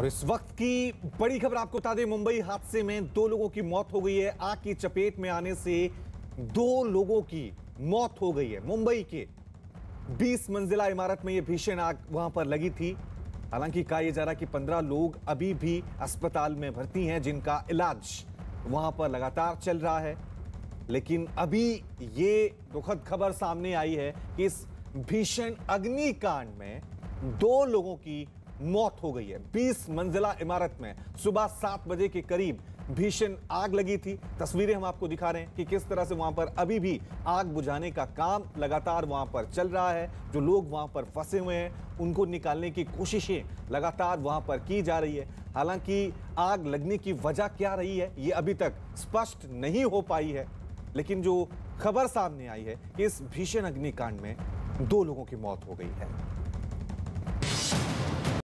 और इस वक्त की बड़ी खबर आपको बता दें मुंबई हादसे में दो लोगों की मौत हो गई है आग की चपेट में आने से दो लोगों की मौत हो गई है मुंबई के 20 मंजिला इमारत में यह भीषण आग वहां पर लगी थी हालांकि कहा यह जा रहा कि 15 लोग अभी भी अस्पताल में भर्ती हैं जिनका इलाज वहां पर लगातार चल रहा है लेकिन अभी ये दुखद खबर सामने आई है कि इस भीषण अग्निकांड में दो लोगों की मौत हो गई है 20 मंजिला इमारत में सुबह सात बजे के करीब भीषण आग लगी थी तस्वीरें हम आपको दिखा रहे हैं कि किस तरह से वहां पर अभी भी आग बुझाने का काम लगातार वहां पर चल रहा है जो लोग वहां पर फंसे हुए हैं उनको निकालने की कोशिशें लगातार वहां पर की जा रही है हालांकि आग लगने की वजह क्या रही है ये अभी तक स्पष्ट नहीं हो पाई है लेकिन जो खबर सामने आई है कि इस भीषण अग्निकांड में दो लोगों की मौत हो गई है